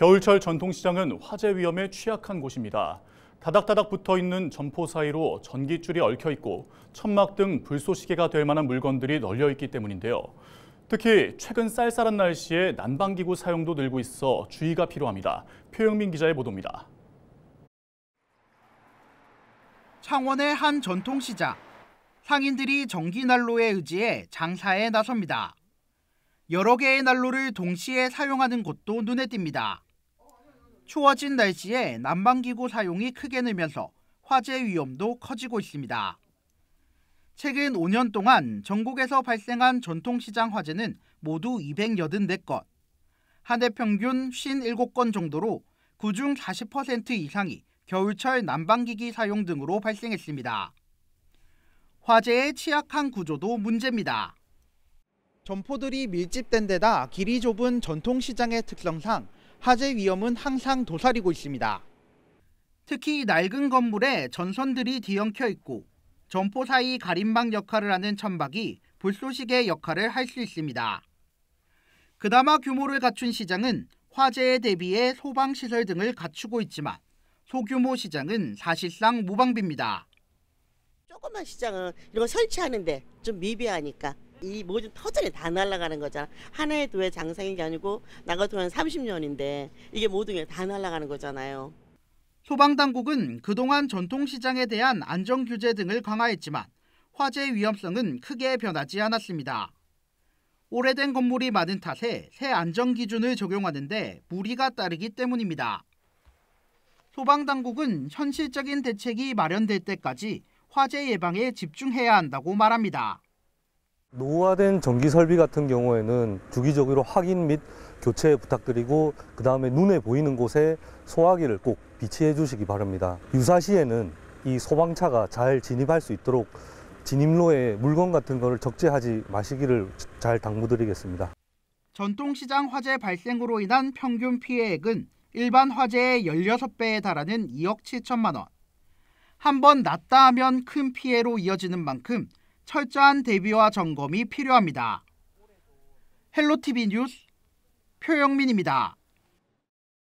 겨울철 전통시장은 화재 위험에 취약한 곳입니다. 다닥다닥 붙어있는 점포 사이로 전기줄이 얽혀있고 천막 등 불쏘시개가 될 만한 물건들이 널려있기 때문인데요. 특히 최근 쌀쌀한 날씨에 난방기구 사용도 늘고 있어 주의가 필요합니다. 표영민 기자의 보도입니다. 창원의 한 전통시장. 상인들이 전기난로에 의지해 장사에 나섭니다. 여러 개의 난로를 동시에 사용하는 곳도 눈에 띕니다. 추워진 날씨에 난방기구 사용이 크게 늘면서 화재 위험도 커지고 있습니다. 최근 5년 동안 전국에서 발생한 전통시장 화재는 모두 284건, 한 해 평균 57건 정도로 그중 40% 이상이 겨울철 난방기기 사용 등으로 발생했습니다. 화재의 취약한 구조도 문제입니다. 점포들이 밀집된 데다 길이 좁은 전통시장의 특성상 화재 위험은 항상 도사리고 있습니다. 특히 낡은 건물에 전선들이 뒤엉켜 있고 점포 사이 가림막 역할을 하는 천박이 불쏘시개 역할을 할 수 있습니다. 그나마 규모를 갖춘 시장은 화재에 대비해 소방시설 등을 갖추고 있지만 소규모 시장은 사실상 무방비입니다. 조그만 시장은 이런 거 설치하는데 좀 미비하니까 이 모든 터전이 다 날아가는 거잖아. 한 해, 의 도에 장사인 게 아니고 나 같은 경우는 30년인데 이게 모든 게다 날아가는 거잖아요. 소방당국은 그동안 전통시장에 대한 안전규제 등을 강화했지만 화재 위험성은 크게 변하지 않았습니다. 오래된 건물이 많은 탓에 새 안전기준을 적용하는데 무리가 따르기 때문입니다. 소방당국은 현실적인 대책이 마련될 때까지 화재 예방에 집중해야 한다고 말합니다. 노화된 전기 설비 같은 경우에는 주기적으로 확인 및 교체 부탁드리고 그 다음에 눈에 보이는 곳에 소화기를 꼭 비치해 주시기 바랍니다. 유사시에는 이 소방차가 잘 진입할 수 있도록 진입로에 물건 같은 거를 적재하지 마시기를 잘 당부드리겠습니다. 전통시장 화재 발생으로 인한 평균 피해액은 일반 화재의 16배에 달하는 2억 7천만 원. 한번 났다 하면 큰 피해로 이어지는 만큼 철저한 대비와 점검이 필요합니다. 헬로TV 뉴스 표영민입니다.